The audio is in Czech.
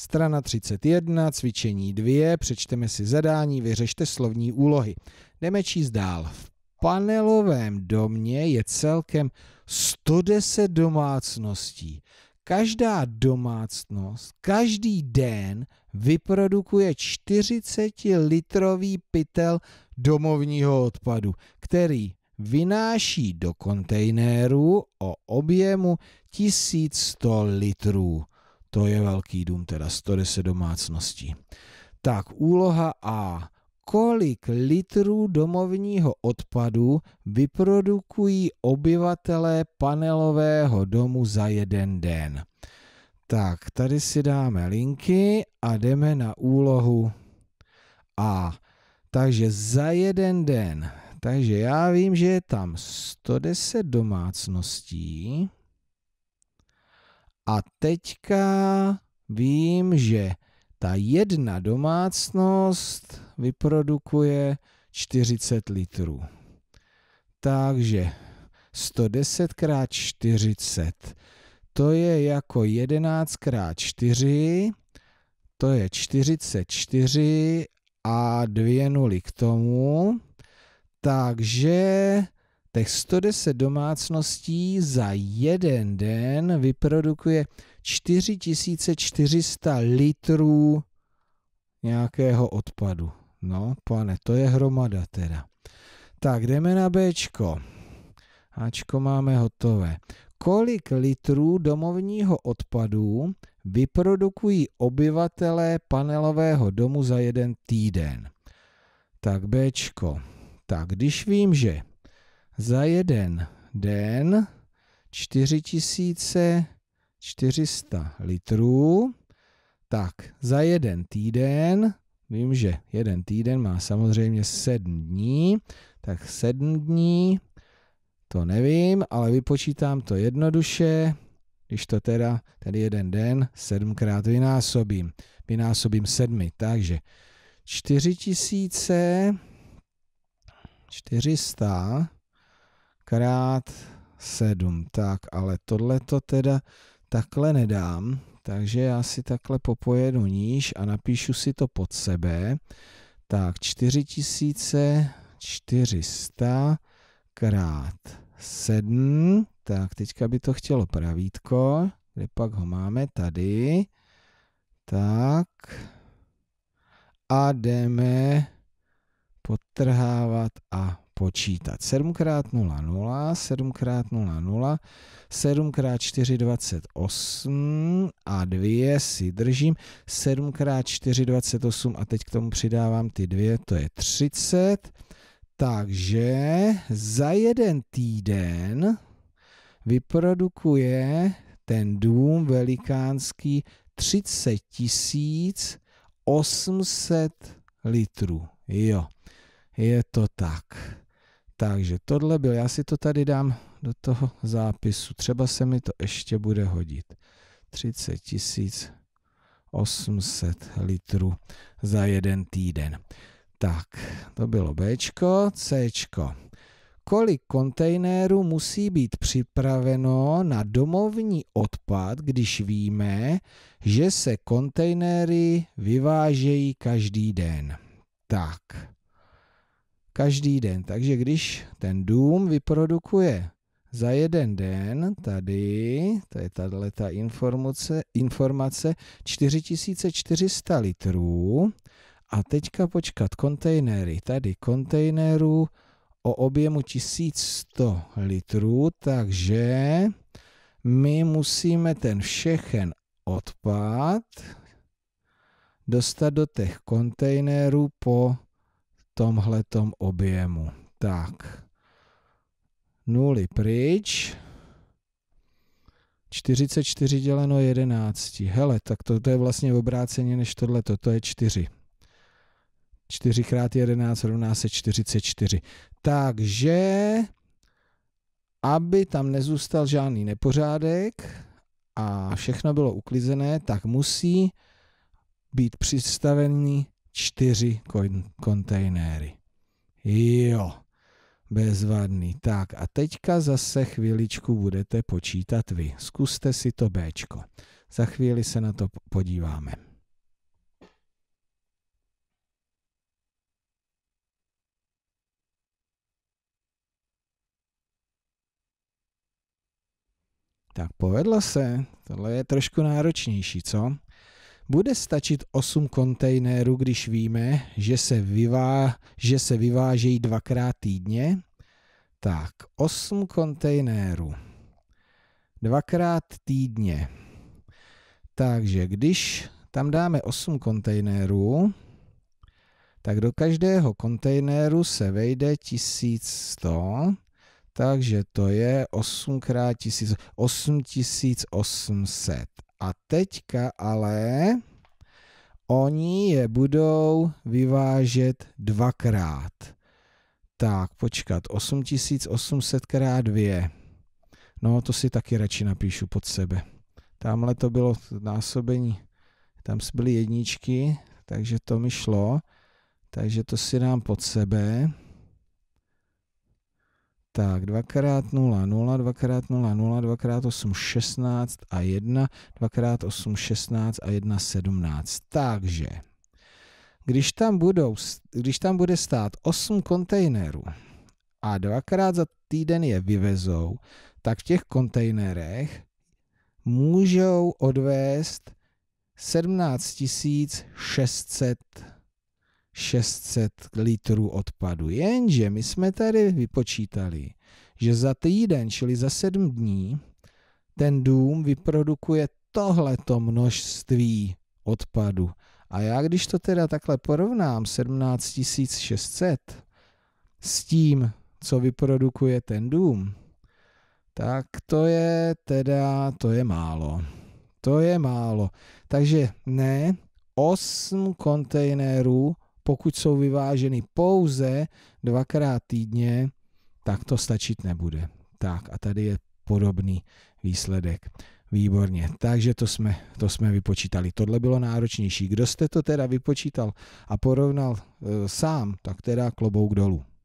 Strana 31, cvičení 2, přečteme si zadání, vyřešte slovní úlohy. Jdeme číst dál. V panelovém domě je celkem 110 domácností. Každá domácnost každý den vyprodukuje 40-litrový pytel domovního odpadu, který vynáší do kontejneru o objemu 1100 litrů. To je velký dům, teda 110 domácností. Tak, úloha A. Kolik litrů domovního odpadu vyprodukují obyvatelé panelového domu za jeden den? Tak, tady si dáme linky a jdeme na úlohu A. Takže za jeden den. Takže já vím, že je tam 110 domácností. A teďka vím, že ta jedna domácnost vyprodukuje 40 litrů. Takže 110 x 40. To je jako 11 x 4, to je 44 a dvě nuly k tomu. Takže tak 110 domácností za jeden den vyprodukuje 4400 litrů nějakého odpadu. No, pane, to je hromada teda. Tak, jdeme na Bčko. Ačko máme hotové. Kolik litrů domovního odpadu vyprodukují obyvatelé panelového domu za jeden týden? Tak Bčko. Tak když vím, že za jeden den 4400 litrů. Tak, za jeden týden, vím, že jeden týden má samozřejmě 7 dní, tak 7 dní, to nevím, ale vypočítám to jednoduše, když to teda, ten jeden den, sedmkrát vynásobím. Vynásobím sedmi, takže 4400 krát 7. Tak, ale tohle to teda takhle nedám, takže já si takhle popojedu níž a napíšu si to pod sebe. Tak 4400 krát 7. Tak, teďka by to chtělo pravítko. Kde pak ho máme? Tady. Tak. A jdeme potrhávat a počítat. 7 x 0,0, 7 x 0,0, 7 x 4, 28 a 2 si držím, 7 x 4, 28 a teď k tomu přidávám ty dvě, to je 30. Takže za jeden týden vyprodukuje ten dům velikánský 30 800 litrů. Jo, je to tak. Takže tohle byl, já si to tady dám do toho zápisu, třeba se mi to ještě bude hodit. 30 800 litrů za jeden týden. Tak, to bylo B, C. Kolik kontejnerů musí být připraveno na domovní odpad, když víme, že se kontejnery vyvážejí každý den? Tak, každý den. Takže když ten dům vyprodukuje za jeden den, tady, to je tahle ta informace, informace 4400 litrů, a teďka počkat kontejnery. Tady kontejnerů o objemu 1100 litrů, takže my musíme ten všechen odpad dostat do těch kontejnerů po tomhletom objemu. Tak, nuly pryč. 44 děleno 11. Hele, tak to, to je vlastně obráceně než tohle, to je 4. 4 x 11 rovná se 44. Takže, aby tam nezůstal žádný nepořádek a všechno bylo uklizené, tak musí být přistavený čtyři kon- Jo, bezvadný. Tak a teďka zase chvíličku budete počítat vy. Zkuste si to Bčko. Za chvíli se na to podíváme. Tak povedlo se, tohle je trošku náročnější, co? Bude stačit 8 kontejnerů, když víme, že se, vyvá, že se vyvážejí dvakrát týdně? Tak, 8 kontejnerů. Dvakrát týdně. Takže když tam dáme 8 kontejnerů, tak do každého kontejneru se vejde 1100, takže to je 8 x 1800. A teďka ale oni je budou vyvážet dvakrát. Tak, počkat, 8800 krát 2. No, to si taky radši napíšu pod sebe. Tamhle to bylo násobení, tam byly jedničky, takže to mi šlo. Takže to si dám pod sebe. Tak, 2x0, 0, 2x0, 0, 2x8, 16 a 1, 2x8, 16 a 1, 17. Takže, když tam, budou, když tam bude stát 8 kontejnerů a dvakrát za týden je vyvezou, tak v těch kontejnerech můžou odvést 17 600 600 litrů odpadu. Jenže my jsme tady vypočítali, že za týden, čili za 7 dní, ten dům vyprodukuje tohleto množství odpadu. A já když to teda takhle porovnám, 17 600, s tím, co vyprodukuje ten dům, tak to je teda, to je málo. To je málo. Takže ne, 8 kontejnerů pokud jsou vyváženy pouze dvakrát týdně, tak to stačit nebude. Tak a tady je podobný výsledek. Výborně, takže to jsme, to jsme vypočítali. Tohle bylo náročnější. Kdo jste to teda vypočítal a porovnal e, sám, tak teda klobouk dolů.